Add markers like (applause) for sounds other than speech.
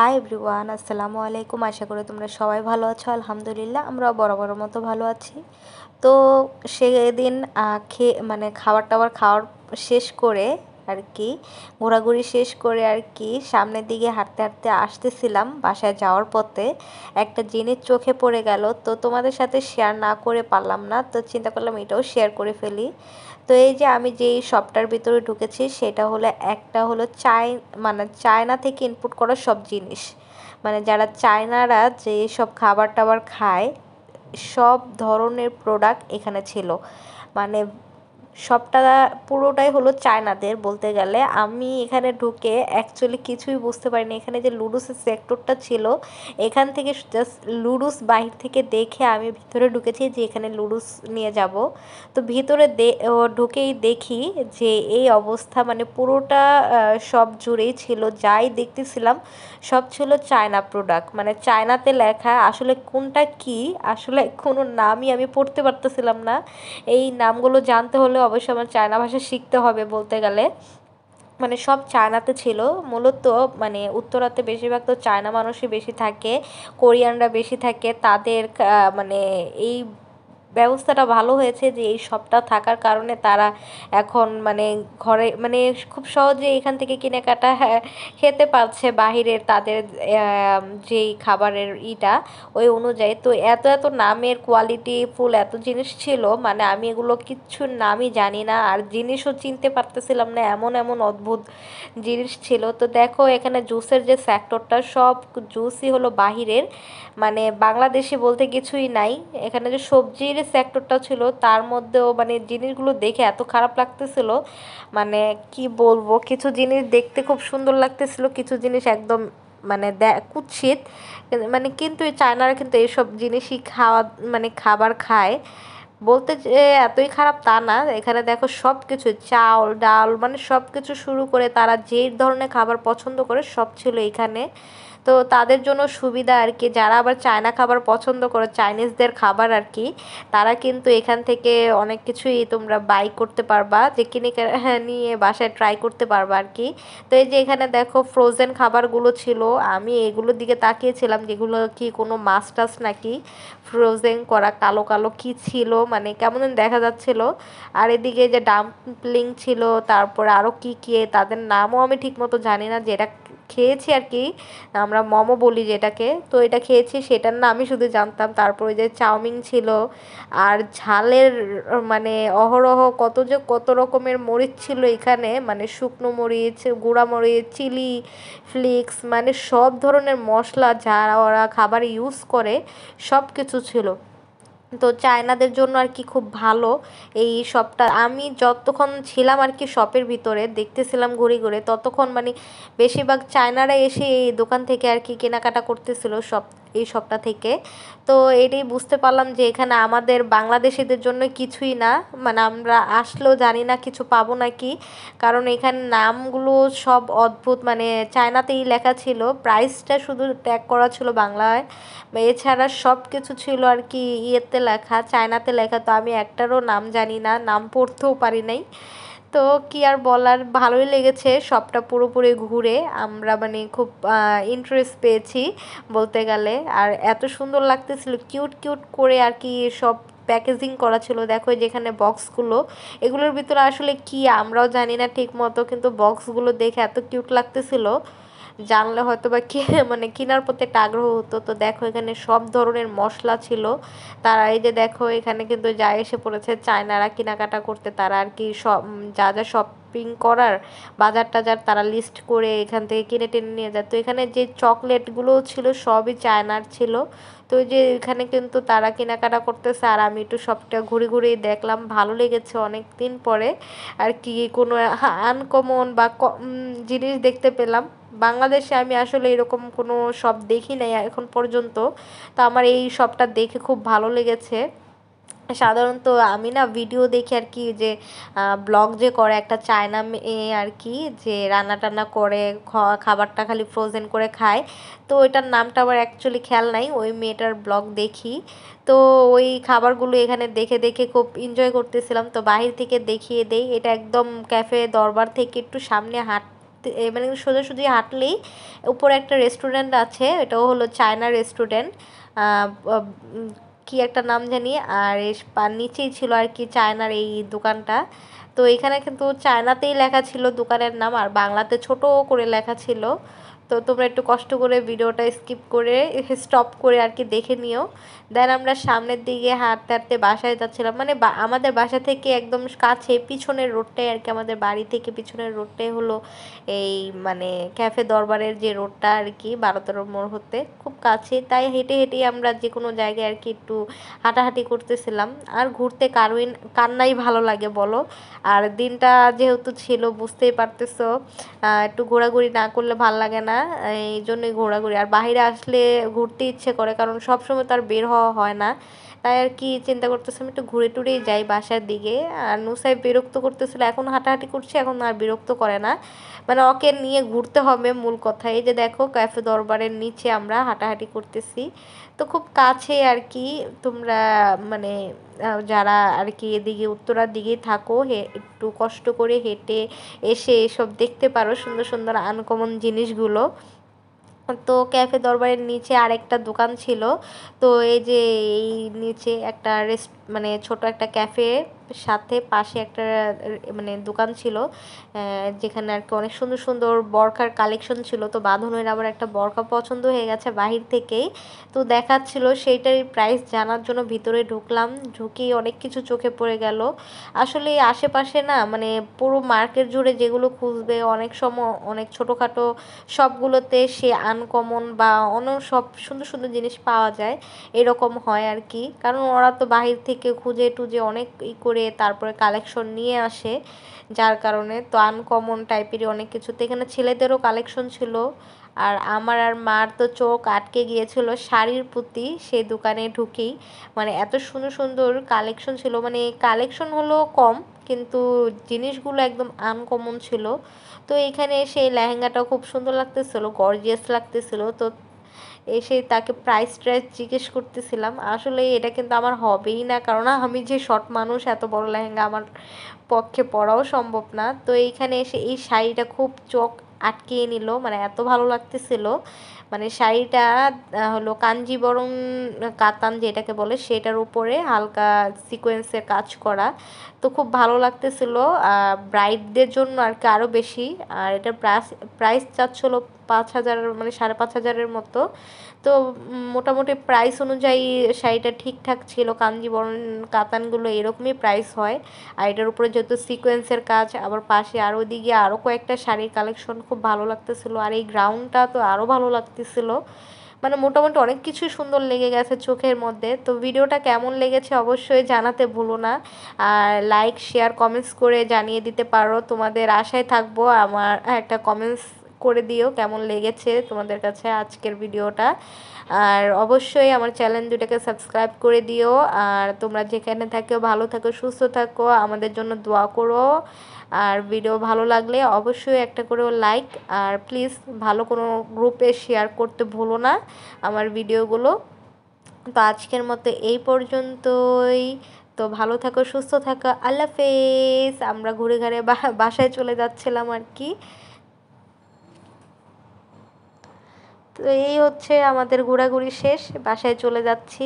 hi everyone আসসালামু আলাইকুম আশা করি তোমরা সবাই ভালো আছো আলহামদুলিল্লাহ আমরা বরাবর মতো ভালো আছি তো সেদিন খে মানে খাবার টাবার খাওয়ার শেষ করে আর কি ঘোরাঘুরি শেষ করে আর কি সামনের দিকে হাঁটতে হাঁটতে আসতেছিলাম বাসায় যাওয়ার পথে একটা জিনিস চোখে পড়ে গেল তো তোমাদের সাথে শেয়ার না করে পারলাম না তো চিন্তা করলাম এটাও শেয়ার করে ফেলি তো এই যে আমি যেই শপটার ভিতরে ঢুকেছি সেটা হলো একটা হলো চাই মানে চায়না থেকে ইনপুট করা সব জিনিস মানে যারা চায়নারা যে সব খাবার টাবার খায় সব ধরনের প্রোডাক্ট এখানে ছিল মানে সবটা পুরোটাই হলো চায়নাদের বলতে গেলে আমি এখানে ঢুকে অ্যাকচুয়ালি কিছুই বুঝতে পারিনি এখানে যে লুডুসের সেক্টরটা ছিল এখান থেকে জাস্ট লুডুস বাহির থেকে দেখে আমি ভিতরে ঢুকেছি যে এখানে লুডুস নিয়ে যাব তো ভিতরে ঢুকেই দেখি যে এই অবস্থা মানে পুরোটা সব জুড়েই ছিল যাই দেখতেছিলাম সব ছিল চায়না প্রোডাক্ট মানে চায়নাতে লেখা আসলে কোনটা কি আসলে কোনো নামই আমি পড়তে পারতেছিলাম না এই নামগুলো জানতে হলে অবশ্যই আমার চায়না ভাষা শিখতে হবে বলতে গেলে মানে সব চায়নাতে ছিল মূলত মানে উত্তরাতে বেশিরভাগ তো চায়না মানুষই বেশি থাকে কোরিয়ানরা বেশি থাকে তাদের মানে এই ব্যবস্থাটা ভালো হয়েছে যে এই সবটা থাকার কারণে তারা এখন মানে ঘরে মানে খুব সহজে এখান থেকে কেনাকাটা খেতে পারছে বাহিরের তাদের যেই খাবারের ইটা ওই অনুযায়ী তো এত এত নামের কোয়ালিটি ফুল এত জিনিস ছিল মানে আমি এগুলো কিচ্ছু নামই জানি না আর জিনিসও চিনতে পারতেছিলাম না এমন এমন অদ্ভুত জিনিস ছিল তো দেখো এখানে জুসের যে সেক্টরটা সব জুসই হলো বাহিরের মানে বাংলাদেশি বলতে কিছুই নাই এখানে যে সবজির সেক্টরটা ছিল তার মধ্যেও মানে জিনিসগুলো দেখে এত খারাপ লাগতেছিল মানে কি বলবো কিছু জিনিস দেখতে খুব সুন্দর লাগতেছিল কিছু জিনিস একদম মানে কুৎসিত মানে কিন্তু চায়নারা কিন্তু এইসব জিনিসই খাওয়া মানে খাবার খায় বলতে যে এতই খারাপ তা না এখানে দেখো সব কিছু চাল ডাল মানে সব কিছু শুরু করে তারা যে ধরনের খাবার পছন্দ করে সব ছিল এখানে তো তাদের জন্য সুবিধা আর কি যারা আবার চায়না খাবার পছন্দ করে চাইনিজদের খাবার আর কি তারা কিন্তু এখান থেকে অনেক কিছুই তোমরা বাই করতে পারবা যে কিনে হ্যাঁ, নিয়ে বাসায় ট্রাই করতে পারবা আর কি তো এই যে এখানে দেখো ফ্রোজেন খাবারগুলো ছিল আমি এগুলোর দিকে তাকিয়েছিলাম যেগুলো কি কোনো মাস্টাস নাকি ফ্রোজেন করা কালো কালো কি ছিল মানে কেমন দেখা যাচ্ছিল আর এদিকে যে ডাম্পলিং ছিল তারপরে আরও কি কী তাদের নামও আমি ঠিকমতো জানি না যে এটা খেয়েছি আর কি আমরা মোমো বলি যেটাকে তো এটা খেয়েছি সেটার না আমি শুধু জানতাম তারপরে যে চাউমিন ছিল আর ঝালের মানে অহরহ কত যে কত রকমের মরিচ ছিল এখানে মানে শুকনো মরিচ গুঁড়া মরিচ চিলি ফ্লিক্স মানে সব ধরনের মশলা যারা ওরা খাবার ইউজ করে সব কিছু ছিল তো চায়নাদের জন্য আর কি খুব ভালো এই শপটা আমি যতক্ষণ ছিলাম আর কি শপের ভিতরে দেখতেছিলাম ঘুরে ঘুরে ততক্ষণ মানে বেশিরভাগ চায়নারা এসে এই দোকান থেকে আর কি কেনাকাটা করতেছিল সব এই সবটা থেকে তো এটাই বুঝতে পারলাম যে এখানে আমাদের বাংলাদেশিদের জন্য কিছুই না মানে আমরা আসলেও জানি না কিছু পাবো নাকি কারণ এখানে নামগুলো সব অদ্ভুত মানে চায়নাতেই লেখা ছিল প্রাইসটা শুধু ট্যাগ করা ছিল বাংলায় এছাড়া সব কিছু ছিল আর কি ইয়েতে লেখা চায়নাতে লেখা তো আমি একটারও নাম জানি না নাম পড়তেও পারি নাই তো কি আর বলার ভালোই লেগেছে সবটা পুরোপুরি ঘুরে আমরা মানে খুব ইন্টারেস্ট পেয়েছি বলতে গেলে আর এত সুন্দর লাগতেছিল কিউট কিউট করে আর কি সব প্যাকেজিং করা ছিল দেখো যেখানে বক্সগুলো এগুলোর ভিতরে আসলে কি আমরাও জানি না ঠিক মতো কিন্তু বক্সগুলো দেখে এত কিউট লাগতেছিল জানলে হয়তো বা কে (laughs) মানে কেনার প্রতি একটা আগ্রহ হতো তো দেখো এখানে সব ধরনের মশলা ছিল তারা এই যে দেখো এখানে কিন্তু যা এসে পড়েছে চায়নারা কেনাকাটা করতে তারা আর কি সব যা যা সব শপিং করার বাজার টাজার তারা লিস্ট করে এখান থেকে কিনে টেনে নিয়ে যায় তো এখানে যে চকলেটগুলো ছিল সবই চায়নার ছিল তো যে এখানে কিন্তু তারা কেনাকাটা করতেছে আর আমি একটু সবটা ঘুরে ঘুরে দেখলাম ভালো লেগেছে অনেক দিন পরে আর কি কোনো আনকমন বা জিনিস দেখতে পেলাম বাংলাদেশে আমি আসলে এরকম কোনো শপ দেখি নাই এখন পর্যন্ত তো আমার এই সবটা দেখে খুব ভালো লেগেছে সাধারণত আমি না ভিডিও দেখি আর কি যে ব্লগ যে করে একটা চায়না মেয়ে আর কি যে রান্না টান্না করে খাবারটা খালি ফ্রোজেন করে খায় তো ওইটার নামটা আবার অ্যাকচুয়ালি খেয়াল নাই ওই মেয়েটার ব্লগ দেখি তো ওই খাবারগুলো এখানে দেখে দেখে খুব এনজয় করতেছিলাম তো বাহির থেকে দেখিয়ে দেই এটা একদম ক্যাফে দরবার থেকে একটু সামনে হাঁট মানে সোজাসুজি হাঁটলেই উপরে একটা রেস্টুরেন্ট আছে এটাও হলো চায়না রেস্টুরেন্ট কি একটা নাম জানি আর এর নিচেই ছিল আর কি চায়নার এই দোকানটা তো এখানে কিন্তু চায়নাতেই লেখা ছিল দোকানের নাম আর বাংলাতে ছোট করে লেখা ছিল তো তোমরা একটু কষ্ট করে ভিডিওটা স্কিপ করে স্টপ করে আর কি দেখে নিও দেন আমরা সামনের দিকে হাঁটতে হাঁটতে বাসায় যাচ্ছিলাম মানে আমাদের বাসা থেকে একদম কাছে পিছনের রোডটাই আর কি আমাদের বাড়ি থেকে পিছনের রোডটাই হলো এই মানে ক্যাফে দরবারের যে রোডটা আর কি বারোতর মোড় হতে খুব কাছে তাই হেঁটে হেঁটেই আমরা যে কোনো জায়গায় আর কি একটু হাঁটাহাঁটি করতেছিলাম আর ঘুরতে কারোই কান্নাই ভালো লাগে বলো আর দিনটা যেহেতু ছিল বুঝতেই পারতেছো একটু ঘোরাঘুরি না করলে ভালো লাগে না না এই জন্যই ঘোরাঘুরি আর বাহিরে আসলে ঘুরতে ইচ্ছে করে কারণ সবসময় তো আর বের হওয়া হয় না তাই আর কি চিন্তা করতেছে আমি একটু ঘুরে টুরেই যাই বাসার দিকে আর নুসাই বিরক্ত করতেছিল এখন হাঁটাহাঁটি করছে এখন আর বিরক্ত করে না মানে ওকে নিয়ে ঘুরতে হবে মূল কথা এই যে দেখো ক্যাফে দরবারের নিচে আমরা হাঁটাহাঁটি করতেছি তো খুব কাছে আর কি তোমরা মানে যারা আর কি এদিকে উত্তরার দিকে থাকো হে একটু কষ্ট করে হেঁটে এসে এসব দেখতে পারো সুন্দর সুন্দর আনকমন জিনিসগুলো তো ক্যাফে দরবারের নিচে আরেকটা দোকান ছিল তো এই যে এই নিচে একটা রেস্টুরেন্ট মানে ছোট একটা ক্যাফে সাথে পাশে একটা মানে দোকান ছিল যেখানে আর কি অনেক সুন্দর সুন্দর বরকার কালেকশন ছিল তো বাঁধনের আবার একটা বরকা পছন্দ হয়ে গেছে বাহির থেকেই তো দেখাচ্ছিল সেইটার প্রাইস জানার জন্য ভিতরে ঢুকলাম ঢুকি অনেক কিছু চোখে পড়ে গেল আসলে আশেপাশে না মানে পুরো মার্কেট জুড়ে যেগুলো খুঁজবে অনেক সময় অনেক ছোটোখাটো সবগুলোতে সে আনকমন বা অন্য সব সুন্দর সুন্দর জিনিস পাওয়া যায় এরকম হয় আর কি কারণ ওরা তো বাহির থেকে থেকে খুঁজে টুজে অনেক ই করে তারপরে কালেকশন নিয়ে আসে যার কারণে তো আনকমন টাইপেরই অনেক কিছুতে এখানে ছেলেদেরও কালেকশন ছিল আর আমার আর মার তো চোখ আটকে গিয়েছিল শাড়ির প্রতি সেই দোকানে ঢুকেই মানে এত সুন্দর সুন্দর কালেকশন ছিল মানে কালেকশন হলো কম কিন্তু জিনিসগুলো একদম আনকমন ছিল তো এখানে সেই লেহেঙ্গাটা খুব সুন্দর লাগতেছিল গর্জিয়াস লাগতেছিল তো এসে তাকে প্রাইস ট্রাইস জিজ্ঞেস করতেছিলাম আসলে এটা কিন্তু আমার হবেই না কারণ আমি যে শর্ট মানুষ এত বড় লেহেঙ্গা আমার পক্ষে পরাও সম্ভব না তো এইখানে এসে এই শাড়িটা খুব চোখ আটকিয়ে নিল মানে এত ভালো লাগতেছিল মানে শাড়িটা হলো কাঞ্জিবরম কাতান যেটাকে বলে সেটার উপরে হালকা সিকোয়েন্সের কাজ করা তো খুব ভালো লাগতেছিল ব্রাইডদের জন্য আর কি আরও বেশি আর এটা প্রাইস প্রাইস চাচ্ছিল পাঁচ হাজার মানে সাড়ে পাঁচ হাজারের মতো তো মোটামুটি প্রাইস অনুযায়ী শাড়িটা ঠিকঠাক ছিল কাঞ্জিবরণ কাতানগুলো এরকমই প্রাইস হয় আর এটার উপরে যেহেতু সিকোয়েন্সের কাজ আবার পাশে আরও দিকে আরও কয়েকটা শাড়ির কালেকশন খুব ভালো লাগতেছিলো আর এই গ্রাউন্ডটা তো আরও ভালো লাগতেছিলো মানে মোটামুটি অনেক কিছুই সুন্দর লেগে গেছে চোখের মধ্যে তো ভিডিওটা কেমন লেগেছে অবশ্যই জানাতে ভুলো না আর লাইক শেয়ার কমেন্টস করে জানিয়ে দিতে পারো তোমাদের আশায় থাকবো আমার একটা কমেন্টস করে দিও কেমন লেগেছে তোমাদের কাছে আজকের ভিডিওটা আর অবশ্যই আমার চ্যানেল দুটাকে সাবস্ক্রাইব করে দিও আর তোমরা যেখানে থাকো ভালো থাকো সুস্থ থাকো আমাদের জন্য দোয়া করো আর ভিডিও ভালো লাগলে অবশ্যই একটা করে লাইক আর প্লিজ ভালো কোনো গ্রুপে শেয়ার করতে ভুলো না আমার ভিডিওগুলো তো আজকের মতো এই পর্যন্তই তো ভালো থাকো সুস্থ থাকো আল্লাহ ফেস আমরা ঘুরে ঘুরে বাসায় চলে যাচ্ছিলাম আর কি তো এই হচ্ছে আমাদের ঘোরাঘুরি শেষ বাসায় চলে যাচ্ছি